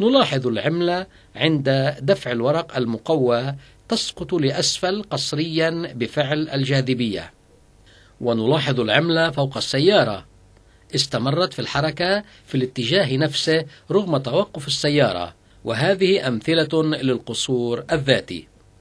نلاحظ العملة عند دفع الورق المقوى تسقط لأسفل قصريا بفعل الجاذبية ونلاحظ العملة فوق السيارة استمرت في الحركة في الاتجاه نفسه رغم توقف السيارة وهذه أمثلة للقصور الذاتي